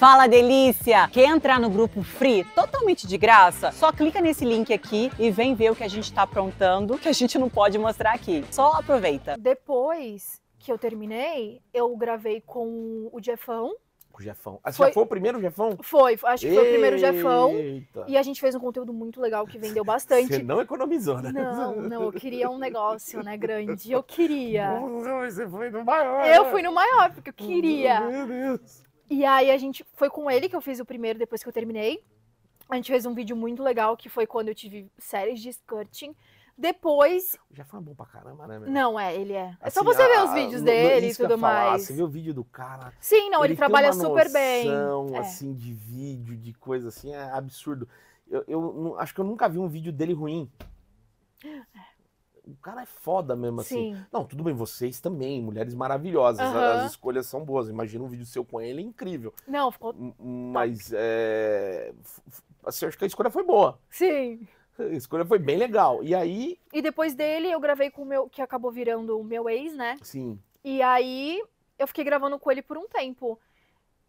Fala delícia! Quer entrar no grupo free totalmente de graça? Só clica nesse link aqui e vem ver o que a gente está aprontando, que a gente não pode mostrar aqui. Só aproveita. Depois que eu terminei, eu gravei com o Jeffão. O Jeffão. Acho ah, foi... já foi o primeiro Jeffão? Foi, acho que Eita. foi o primeiro Jeffão. E a gente fez um conteúdo muito legal que vendeu bastante. Você não economizou, né? Não, não, eu queria um negócio, né, grande. Eu queria. Você foi no maior. Eu né? fui no maior, porque eu queria. Meu Deus. E aí a gente foi com ele que eu fiz o primeiro depois que eu terminei. A gente fez um vídeo muito legal que foi quando eu tive séries de skirting. Depois. Já foi bom pra caramba, né? Meu? Não, é, ele é. Assim, é só assim, você a, ver os vídeos a, dele e tudo mais. Falar, você viu o vídeo do cara. Sim, não, ele, ele trabalha super bem. é. assim, de vídeo, de coisa assim, é absurdo. Eu, eu, acho que eu nunca vi um vídeo dele ruim. É. o cara é foda mesmo assim. Sim. Não, tudo bem, vocês também, mulheres maravilhosas, uhum. as escolhas são boas. Imagina um vídeo seu com ele, é incrível. Não, ficou. Mas, é. Assim, acho que a escolha foi boa. Sim. A escolha foi bem legal. E aí. E depois dele, eu gravei com o meu. que acabou virando o meu ex, né? Sim. E aí, eu fiquei gravando com ele por um tempo.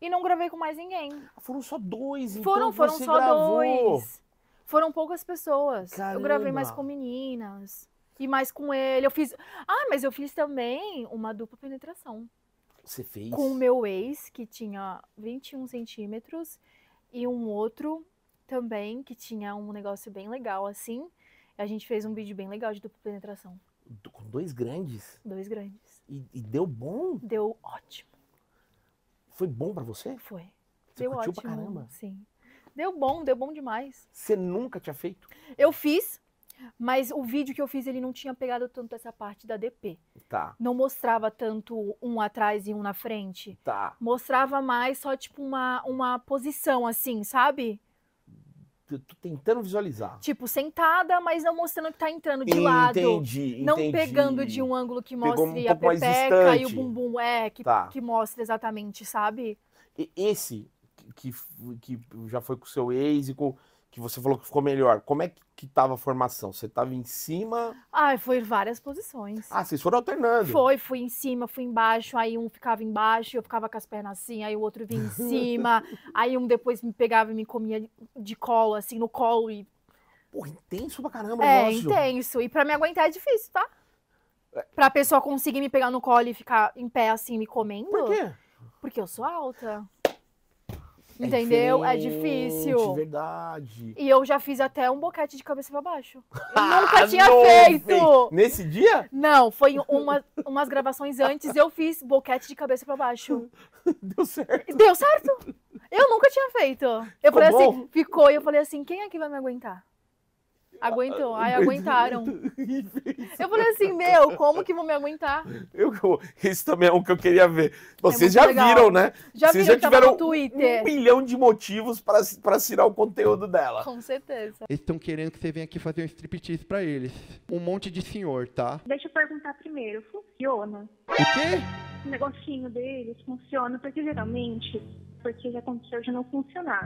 E não gravei com mais ninguém. Ah, foram só dois, então Foram, foram só gravou. dois. Foram poucas pessoas. Caramba. Eu gravei mais com meninas e mais com ele. Eu fiz. Ah, mas eu fiz também uma dupla penetração. Você fez? Com o meu ex, que tinha 21 centímetros, e um outro também, que tinha um negócio bem legal assim. A gente fez um vídeo bem legal de dupla penetração. Com dois grandes? Dois grandes. E, e deu bom? Deu ótimo. Foi bom para você? Foi. Você deu ótimo. pra caramba? Sim. Deu bom, deu bom demais. Você nunca tinha feito? Eu fiz, mas o vídeo que eu fiz, ele não tinha pegado tanto essa parte da DP. Tá. Não mostrava tanto um atrás e um na frente. Tá. Mostrava mais só, tipo, uma, uma posição, assim, sabe? Eu tô tentando visualizar. Tipo, sentada, mas não mostrando que tá entrando de entendi, lado. Entendi, Não pegando de um ângulo que mostre um a pepeca e o bumbum. É, que, tá. que mostra exatamente, sabe? E esse que, que já foi com o seu ex e com que você falou que ficou melhor, como é que, que tava a formação? Você tava em cima? Ai, foi várias posições. Ah, vocês foram alternando. Foi, fui em cima, fui embaixo, aí um ficava embaixo, eu ficava com as pernas assim, aí o outro vinha em cima, aí um depois me pegava e me comia de colo, assim, no colo e... Porra, intenso pra caramba É, intenso, e pra me aguentar é difícil, tá? É. Pra pessoa conseguir me pegar no colo e ficar em pé assim, me comendo. Por quê? Porque eu sou alta. É Entendeu? É, é difícil. verdade. E eu já fiz até um boquete de cabeça para baixo. nunca ah, tinha não, feito. Nesse dia? Não, foi uma, umas gravações antes eu fiz boquete de cabeça para baixo. Deu certo. Deu certo. Eu nunca tinha feito. Eu ficou falei assim, bom? assim, ficou. E eu falei assim, quem é que vai me aguentar? Aguentou, ah, ai, aguentaram. eu falei assim, meu, como que vão me aguentar? Eu, isso também é um que eu queria ver. É Vocês é já legal. viram, né? Já Vocês viram, já tiveram um milhão de motivos para assinar o conteúdo dela. Com certeza. Eles estão querendo que você venha aqui fazer um striptease para eles. Um monte de senhor, tá? Deixa eu perguntar primeiro, funciona? O quê? O negocinho deles funciona, porque geralmente, porque já aconteceu de não funcionar.